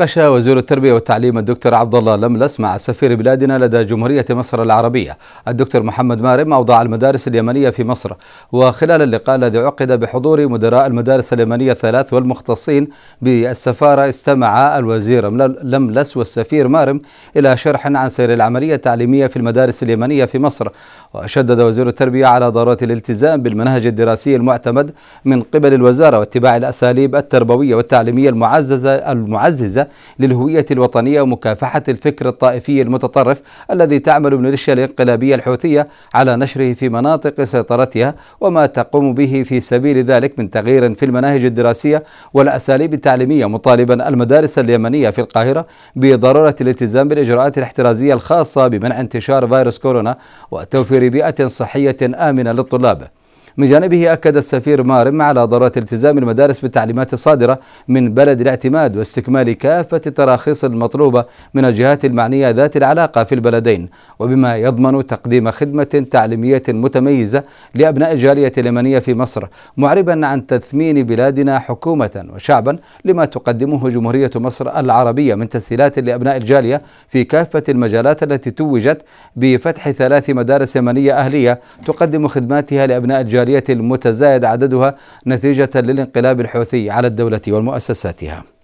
ناقش وزير التربية والتعليم الدكتور عبد الله لملس مع سفير بلادنا لدى جمهورية مصر العربية الدكتور محمد مارم أوضاع المدارس اليمنية في مصر وخلال اللقاء الذي عقد بحضور مدراء المدارس اليمنية الثلاث والمختصين بالسفارة استمع الوزير لملس والسفير مارم إلى شرح عن سير العملية التعليمية في المدارس اليمنية في مصر وشدد وزير التربية على ضرورة الالتزام بالمنهج الدراسي المعتمد من قبل الوزارة واتباع الأساليب التربوية والتعليمية المعززة المعززة للهوية الوطنية ومكافحة الفكر الطائفي المتطرف الذي تعمل الميليشيا الانقلابية الحوثية على نشره في مناطق سيطرتها وما تقوم به في سبيل ذلك من تغيير في المناهج الدراسية والأساليب التعليمية مطالبا المدارس اليمنية في القاهرة بضرورة الالتزام بالإجراءات الاحترازية الخاصة بمنع انتشار فيروس كورونا وتوفير بيئة صحية آمنة للطلاب من جانبه أكد السفير مارم على ضرورة التزام المدارس بالتعليمات الصادرة من بلد الاعتماد واستكمال كافة التراخيص المطلوبة من الجهات المعنية ذات العلاقة في البلدين وبما يضمن تقديم خدمة تعليمية متميزة لأبناء الجالية اليمنية في مصر معربا عن تثمين بلادنا حكومة وشعبا لما تقدمه جمهورية مصر العربية من تسهيلات لأبناء الجالية في كافة المجالات التي توجت بفتح ثلاث مدارس يمنية أهلية تقدم خدماتها لأبناء الجالية العملية المتزايد عددها نتيجة للانقلاب الحوثي على الدولة ومؤسساتها